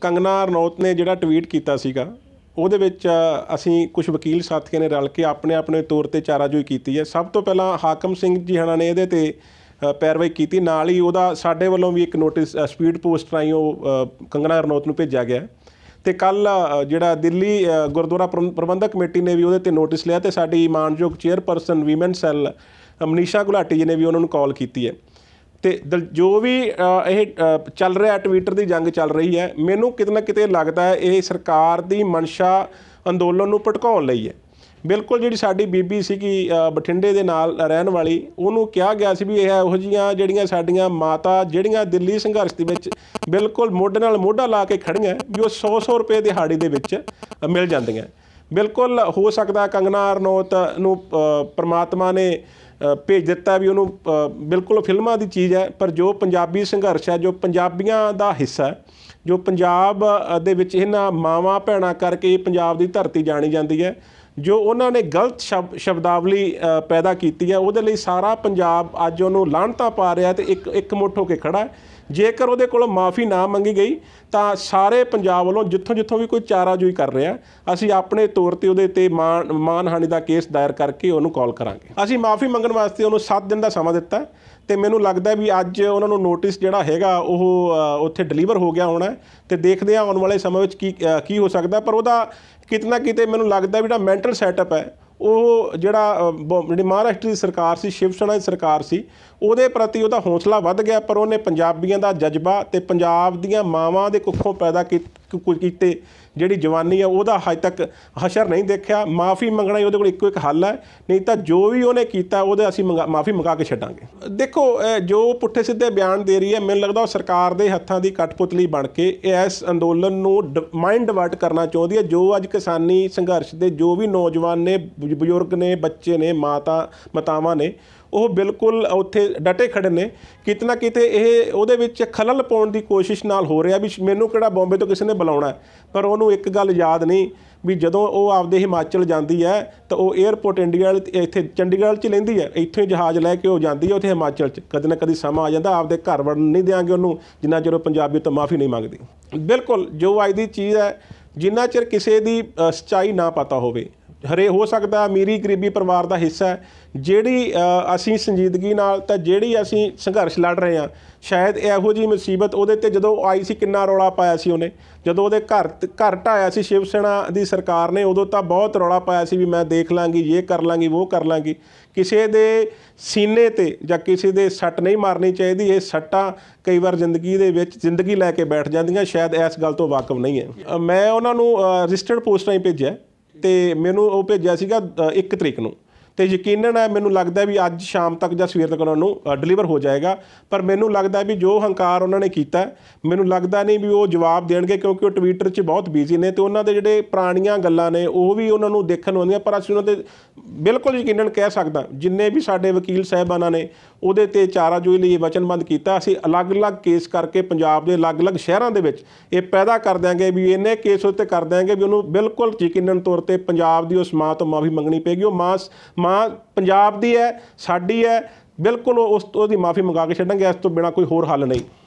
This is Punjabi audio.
ਕੰਗਨਾ ਰਣੌਤ ਨੇ ਜਿਹੜਾ ਟਵੀਟ ਕੀਤਾ ਸੀਗਾ ਉਹਦੇ ਵਿੱਚ ਅਸੀਂ ਕੁਝ ਵਕੀਲ ਸਾਥੀਆਂ ਨੇ ਰਲ ਕੇ ਆਪਣੇ ਆਪਣੇ ਤੌਰ ਤੇ ਚਾਰਾਜੋਈ ਕੀਤੀ ਹੈ ਸਭ ਤੋਂ ਪਹਿਲਾਂ ਹਾਕਮ ਸਿੰਘ ਜੀ ਹਣਾ ਨੇ ਇਹਦੇ ਤੇ ਪੈਰਵਾਈ ਕੀਤੀ ਨਾਲ ਹੀ ਉਹਦਾ ਸਾਡੇ ਵੱਲੋਂ ਵੀ ਇੱਕ ਨੋਟਿਸ ਸਪੀਡ ਪੋਸਟ ਰਾਹੀਂ ਉਹ ਕੰਗਨਾ ਰਣੌਤ ਨੂੰ ਭੇਜਿਆ ਗਿਆ ਤੇ ਕੱਲ ਜਿਹੜਾ ਦਿੱਲੀ ਗੁਰਦੁਆਰਾ ਪ੍ਰਬੰਧਕ ਕਮੇਟੀ ਨੇ ਵੀ ਉਹਦੇ ਤੇ ਨੋਟਿਸ ਲਿਆ ਤੇ ਸਾਡੀ ਮਾਨਯੋਗ chairperson women cell Manisha Gulati ji ਨੇ ਵੀ ਉਹਨਾਂ ਨੂੰ ਕਾਲ ਕੀਤੀ ਹੈ ਤੇ ਜੋ ਵੀ ਇਹ ਚੱਲ ਰਿਹਾ ਟਵਿੱਟਰ ਦੀ ਜੰਗ ਚੱਲ ਰਹੀ ਹੈ ਮੈਨੂੰ ਕਿਤੇ ਨਾ ਕਿਤੇ ਲੱਗਦਾ ਹੈ ਇਹ ਸਰਕਾਰ ਦੀ ਮਨਸ਼ਾ ਅੰਦੋਲਨ ਨੂੰ ਭਟਕਾਉਣ ਲਈ ਹੈ ਬਿਲਕੁਲ ਜਿਹੜੀ ਸਾਡੀ ਬੀਬੀ ਸੀਗੀ ਬਠਿੰਡੇ ਦੇ ਨਾਲ ਰਹਿਣ ਵਾਲੀ ਉਹਨੂੰ ਕਿਹਾ ਗਿਆ ਸੀ ਵੀ ਇਹ ਹੈ ਉਹ ਜੀਆਂ ਜਿਹੜੀਆਂ ਸਾਡੀਆਂ ਮਾਤਾ ਜਿਹੜੀਆਂ ਦਿੱਲੀ ਸੰਘਰਸ਼ ਦੇ ਵਿੱਚ ਬਿਲਕੁਲ ਮੋਢੇ ਨਾਲ ਮੋਢਾ ਲਾ ਕੇ ਖੜੀਆਂ ਵੀ ਉਹ 100-100 ਰੁਪਏ ਦਿਹਾੜੀ ਦੇ ਵਿੱਚ ਮਿਲ ਜਾਂਦੀਆਂ ਬਿਲਕੁਲ ਹੋ ਸਕਦਾ ਕੰਗਨਾ ਅਰਨੋਤ ਨੂੰ ਪ੍ਰਮਾਤਮਾ ਨੇ ਭੇਜ ਦਿੱਤਾ ਵੀ ਉਹਨੂੰ ਬਿਲਕੁਲ ਫਿਲਮਾਂ ਦੀ ਚੀਜ਼ ਹੈ ਪਰ ਜੋ ਪੰਜਾਬੀ ਸੰਘਰਸ਼ ਹੈ ਜੋ ਪੰਜਾਬੀਆਂ ਦਾ ਹਿੱਸਾ ਹੈ ਜੋ ਪੰਜਾਬ ਦੇ ਵਿੱਚ ਇਹਨਾਂ ਮਾਵਾਂ ਭੈਣਾਂ ਕਰਕੇ ਪੰਜਾਬ ਦੀ ਧਰਤੀ ਜਾਣੀ ਜਾਂਦੀ ਹੈ ਜੋ ਉਹਨਾਂ ਨੇ ਗਲਤ ਸ਼ਬਦਾਵਲੀ ਪੈਦਾ ਕੀਤੀ ਹੈ ਉਹਦੇ ਲਈ ਸਾਰਾ ਪੰਜਾਬ ਅੱਜ ਉਹਨੂੰ ਲਾਹਣਤਾ ਪਾ ਰਿਹਾ ਤੇ ਇੱਕ ਇੱਕ ਮੁੱਠ ਹੋ ਕੇ ਖੜਾ ਹੈ ਜੇਕਰ ਉਹਦੇ ਕੋਲੋਂ ਮਾਫੀ ਨਾ ਮੰਗੀ ਗਈ ਤਾਂ ਸਾਰੇ ਪੰਜਾਬ ਵੱਲੋਂ ਜਿੱਥੋਂ ਜਿੱਥੋਂ ਵੀ ਕੋਈ ਚਾਰਾਜੋਈ ਕਰ ਰਿਹਾ ਅਸੀਂ ਆਪਣੇ ਤੌਰ ਤੇ ਉਹਦੇ ਤੇ ਮਾਨਹਾਨੀ ਦਾ ਕੇਸ ਦਾਇਰ ਕਰਕੇ ਉਹਨੂੰ ਕਾਲ ਕਰਾਂਗੇ ਅਸੀਂ ਮਾਫੀ ਮੰਗਣ ਵਾਸਤੇ ਉਹਨੂੰ 7 ਦਿਨ ਦਾ ਸਮਾਂ ਦਿੱਤਾ ਤੇ ਮੈਨੂੰ ਲੱਗਦਾ ਵੀ ਅੱਜ ਉਹਨਾਂ ਨੂੰ ਨੋਟਿਸ ਜਿਹੜਾ ਹੈਗਾ ਉਹ ਉੱਥੇ ਡਿਲੀਵਰ ਹੋ ਗਿਆ ਹੋਣਾ ਤੇ ਦੇਖਦੇ ਆ ਆਉਣ ਵਾਲੇ ਸਮੇਂ ਵਿੱਚ ਕੀ ਕੀ ਹੋ ਸਕਦਾ ਪਰ ਉਹਦਾ ਕਿਤਨਾ ਕਿਤੇ ਮੈਨੂੰ ਲੱਗਦਾ ਵੀ ਜਿਹੜਾ ਮੈਂਟਲ ਸੈਟਅਪ ਹੈ ਉਹ ਜਿਹੜਾ ਜਿਹੜੀ ਮਹਾਰਾਸ਼ਟਰੀ ਸਰਕਾਰ ਸੀ ਸ਼ਿਵ ਸੈਨਾ ਦੀ ਸਰਕਾਰ ਸੀ ਉਹਦੇ ਪ੍ਰਤੀ ਉਹਦਾ ਹੌਸਲਾ ਵੱਧ ਗਿਆ ਪਰ ਉਹਨੇ ਪੰਜਾਬੀਆਂ ਦਾ ਜਜ਼ਬਾ ਤੇ ਪੰਜਾਬ ਦੀਆਂ ਮਾਵਾਂ ਦੇ ਕੁੱਖੋਂ ਪੈਦਾ ਕੁਝ ਕੀਤੇ ਜਿਹੜੀ ਜਵਾਨੀ ਆ ਉਹਦਾ ਹਜੇ ਤੱਕ ਹਸ਼ਰ ਨਹੀਂ ਦੇਖਿਆ ਮਾਫੀ ਮੰਗਣਾ ਹੀ ਉਹਦੇ ਕੋਲ ਇੱਕੋ ਇੱਕ ਹੱਲ ਹੈ ਨਹੀਂ ਤਾਂ ਜੋ ਵੀ ਉਹਨੇ ਕੀਤਾ ਉਹਦੇ ਅਸੀਂ ਮਾਫੀ ਮੰਗਾ ਕੇ ਛੱਡਾਂਗੇ ਦੇਖੋ ਜੋ ਪੁੱਠੇ ਸਿੱਧੇ ਬਿਆਨ ਦੇ ਰਹੀ ਹੈ ਮੈਨੂੰ ਲੱਗਦਾ ਉਹ ਸਰਕਾਰ ਦੇ ਹੱਥਾਂ ਦੀ ਕਟਪੁਤਲੀ ਬਣ ਕੇ ਇਸ ਅੰਦੋਲਨ ਨੂੰ ਮਾਈਂਡ ਡਿਵਰਟ ਕਰਨਾ ਚਾਹੁੰਦੀ ਹੈ ਜੋ ਅੱਜ ਕਿਸਾਨੀ ਸੰਘਰਸ਼ ਦੇ ਜੋ ਵੀ ਨੌਜਵਾਨ ਨੇ ਬਜ਼ੁਰਗ ਨੇ ਬੱਚੇ ਨੇ ਮਾਤਾ ਮਤਾਵਾਂ ਨੇ ਉਹ ਬਿਲਕੁਲ ਉੱਥੇ ਡਟੇ ਖੜੇ ਨੇ ਕਿਤਨਾ ਕਿਤੇ ਇਹ ਉਹਦੇ ਵਿੱਚ ਖਲਲ ਪਾਉਣ ਦੀ ਕੋਸ਼ਿਸ਼ ਨਾਲ ਹੋ ਰਿਹਾ ਵੀ ਮੈਨੂੰ ਕਿਹੜਾ ਬੰਬੇ ਤੋਂ ਕਿਸੇ ਨੇ ਬੁਲਾਉਣਾ ਪਰ ਉਹਨੂੰ ਇੱਕ ਗੱਲ ਯਾਦ ਨਹੀਂ ਵੀ ਜਦੋਂ ਉਹ ਆਪਦੇ ਹਿਮਾਚਲ ਜਾਂਦੀ ਹੈ ਤਾਂ ਉਹ 에어ਪੋਰਟ ਇੰਡੀਆ ਇੱਥੇ ਚੰਡੀਗੜ੍ਹ 'ਚ ਲੈਂਦੀ ਹੈ ਇੱਥੇ ਜਹਾਜ਼ ਲੈ ਕੇ ਉਹ ਜਾਂਦੀ ਹੈ ਉੱਥੇ ਹਿਮਾਚਲ 'ਚ ਕਦੇ ਨਾ ਕਦੀ ਸਮਾਂ ਆ ਜਾਂਦਾ ਆਪਦੇ ਘਰ ਵੜਨ ਨਹੀਂ ਦੇਾਂਗੇ ਉਹਨੂੰ ਜਿੰਨਾ ਚਿਰ ਉਹ ਪੰਜਾਬੀ ਤੋਂ ਮਾਫੀ ਨਹੀਂ ਮੰਗਦੀ ਬਿਲਕੁਲ ਜੋ ਅੱਜ ਦੀ ਚੀਜ਼ ਹੈ ਜਿੰਨਾ ਚਿਰ ਕਿਸੇ ਦੀ ਸਚਾਈ ਨਾ ਪਤਾ ਹੋਵੇ ਹਰੇ ਹੋ ਸਕਦਾ ਅਮੀਰੀ ਗਰੀਬੀ ਪਰਿਵਾਰ ਦਾ ਹਿੱਸਾ ਹੈ ਜਿਹੜੀ ਅਸੀਂ ਸੰਜੀਦਗੀ ਨਾਲ ਤਾਂ ਜਿਹੜੀ ਅਸੀਂ ਸੰਘਰਸ਼ ਲੜ ਰਹੇ ਹਾਂ ਸ਼ਾਇਦ ਇਹੋ ਜੀ ਮੁਸੀਬਤ ਉਹਦੇ ਤੇ ਜਦੋਂ ਆਈ ਸੀ ਕਿੰਨਾ ਰੌਲਾ ਪਾਇਆ ਸੀ ਉਹਨੇ ਜਦੋਂ ਉਹਦੇ ਘਰ ਘਰ ਟਾਇਆ ਸੀ ਸ਼ਿਵ ਸੈਨਾ ਦੀ ਸਰਕਾਰ ਨੇ ਉਦੋਂ ਤਾਂ ਬਹੁਤ ਰੌਲਾ ਪਾਇਆ ਸੀ ਵੀ ਮੈਂ ਦੇਖ ਲਾਂਗੀ ਇਹ ਕਰ ਲਾਂਗੀ ਉਹ ਕਰ ਲਾਂਗੀ ਕਿਸੇ ਦੇ ਸੀਨੇ ਤੇ ਜਾਂ ਕਿਸੇ ਦੇ ਸੱਟ ਨਹੀਂ ਮਾਰਨੀ ਚਾਹੀਦੀ ਇਹ ਸੱਟਾਂ ਕਈ ਵਾਰ ਜ਼ਿੰਦਗੀ ਦੇ ਵਿੱਚ ਜ਼ਿੰਦਗੀ ਲੈ ਕੇ ਬੈਠ ਜਾਂਦੀਆਂ ਸ਼ਾਇਦ ਇਸ ਗੱਲ ਤੋਂ ਵਾਕਿਫ ਨਹੀਂ ਹੈ ਮੈਂ ਉਹਨਾਂ ਨੂੰ ਰਜਿਸਟਰਡ ਪੋਸਟਾਂ ਹੀ ਭੇਜਿਆ ਤੇ ਮੈਨੂੰ ਉਹ ਭੇਜਿਆ ਸੀਗਾ 1 ਤਰੀਕ ਨੂੰ ਤੇ ਯਕੀਨਨ ਹੈ ਮੈਨੂੰ ਲੱਗਦਾ ਵੀ ਅੱਜ ਸ਼ਾਮ ਤੱਕ ਜਾਂ ਸਵੇਰ ਤੱਕ ਉਹਨਾਂ ਨੂੰ ਡਿਲੀਵਰ ਹੋ ਜਾਏਗਾ ਪਰ ਮੈਨੂੰ ਲੱਗਦਾ ਵੀ ਜੋ ਹੰਕਾਰ ਉਹਨਾਂ ਨੇ ਕੀਤਾ ਮੈਨੂੰ ਲੱਗਦਾ ਨਹੀਂ ਵੀ ਉਹ ਜਵਾਬ ਦੇਣਗੇ ਕਿਉਂਕਿ ਉਹ ਟਵਿੱਟਰ 'ਚ ਬਹੁਤ ਬਿਜ਼ੀ ਨੇ ਤੇ ਉਹਨਾਂ ਦੇ ਜਿਹੜੇ ਪੁਰਾਣੀਆਂ ਗੱਲਾਂ ਨੇ ਉਹ ਵੀ ਉਹਨਾਂ ਨੂੰ ਦੇਖਣ ਆਉਂਦੀਆਂ ਪਰ ਅਸੀਂ ਉਹਨਾਂ ਦੇ ਬਿਲਕੁਲ ਯਕੀਨਨ ਕਹਿ ਸਕਦਾ ਜਿੰਨੇ ਵੀ ਸਾਡੇ ਵਕੀਲ ਸਹਿਬਾਨਾਂ ਨੇ ਉਹਦੇ ਤੇ ਚਾਰਾ ਜੋਈ ਲਈ ਵਚਨਬੰਦ ਕੀਤਾ ਅਸੀਂ ਅਲੱਗ-ਅਲੱਗ ਕੇਸ ਕਰਕੇ ਪੰਜਾਬ ਦੇ ਅਲੱਗ-ਅਲੱਗ ਸ਼ਹਿਰਾਂ ਦੇ ਵਿੱਚ ਇਹ ਪੈਦਾ ਕਰ ਦਿਆਂਗੇ ਵੀ ਇਹਨੇ ਕੇਸ ਉੱਤੇ ਕਰ ਦਿਆਂਗੇ ਵੀ ਉਹਨੂੰ ਬਿਲਕੁਲ ਯਕੀਨਨ ਤੌਰ ਤੇ ਪੰਜਾਬ ਦੀ ਉਸ ਮਾਂ ਤੋਂ ਮਾਫੀ ਮੰਗਣੀ ਪੈਗੀ ਉਹ ਮਾਂ ਮਾਂ ਪੰਜਾਬ ਦੀ ਹੈ ਸਾਡੀ ਹੈ ਬਿਲਕੁਲ ਉਸ ਤੋਂ ਦੀ ਮਾਫੀ ਮੰਗਾ ਕੇ ਛੱਡਾਂਗੇ ਇਸ ਤੋਂ ਬਿਨਾ ਕੋਈ ਹੋਰ ਹੱਲ ਨਹੀਂ